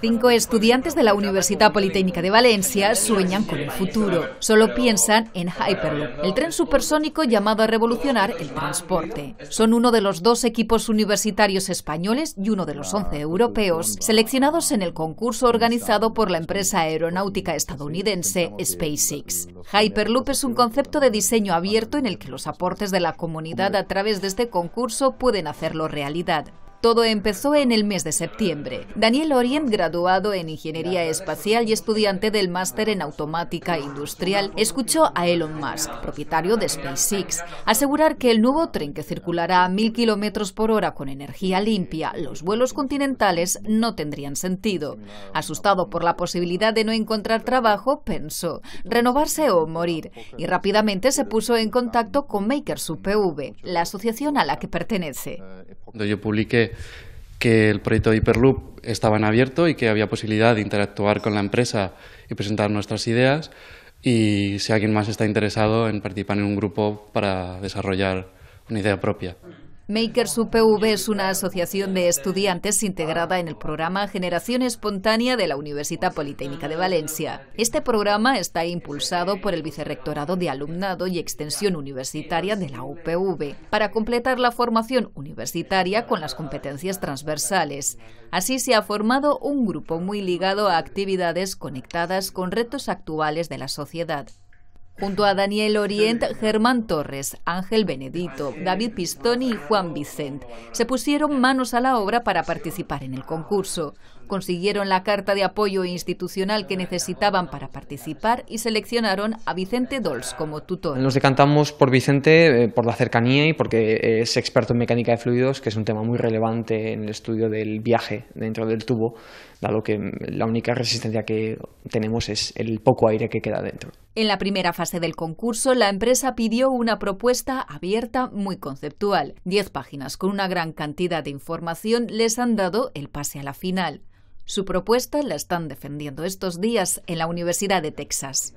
Cinco estudiantes de la Universidad Politécnica de Valencia sueñan con el futuro. Solo piensan en Hyperloop, el tren supersónico llamado a revolucionar el transporte. Son uno de los dos equipos universitarios españoles y uno de los once europeos, seleccionados en el concurso organizado por la empresa aeronáutica estadounidense SpaceX. Hyperloop es un concepto de diseño abierto en el que los aportes de la comunidad a través de este concurso pueden hacerlo realidad. Todo empezó en el mes de septiembre. Daniel Orient, graduado en Ingeniería Espacial y estudiante del máster en Automática Industrial, escuchó a Elon Musk, propietario de SpaceX, asegurar que el nuevo tren que circulará a mil kilómetros por hora con energía limpia, los vuelos continentales no tendrían sentido. Asustado por la posibilidad de no encontrar trabajo, pensó renovarse o morir y rápidamente se puso en contacto con Makers la asociación a la que pertenece. Cuando yo publiqué que, el proyecto de Hyperloop estaba en abierto y que había posibilidad de interactuar con la empresa y presentar nuestras ideas. Y si alguien más está interesado en participar en un grupo para desarrollar una idea propia. Makers UPV es una asociación de estudiantes integrada en el programa Generación Espontánea de la Universidad Politécnica de Valencia. Este programa está impulsado por el Vicerrectorado de Alumnado y Extensión Universitaria de la UPV para completar la formación universitaria con las competencias transversales. Así se ha formado un grupo muy ligado a actividades conectadas con retos actuales de la sociedad junto a Daniel Orient, Germán Torres, Ángel Benedito, David Pistoni y Juan Vicente, Se pusieron manos a la obra para participar en el concurso. Consiguieron la carta de apoyo institucional que necesitaban para participar y seleccionaron a Vicente Dols como tutor. Nos decantamos por Vicente eh, por la cercanía y porque es experto en mecánica de fluidos, que es un tema muy relevante en el estudio del viaje dentro del tubo, dado que la única resistencia que tenemos es el poco aire que queda dentro. En la primera fase del concurso, la empresa pidió una propuesta abierta muy conceptual. Diez páginas con una gran cantidad de información les han dado el pase a la final. Su propuesta la están defendiendo estos días en la Universidad de Texas.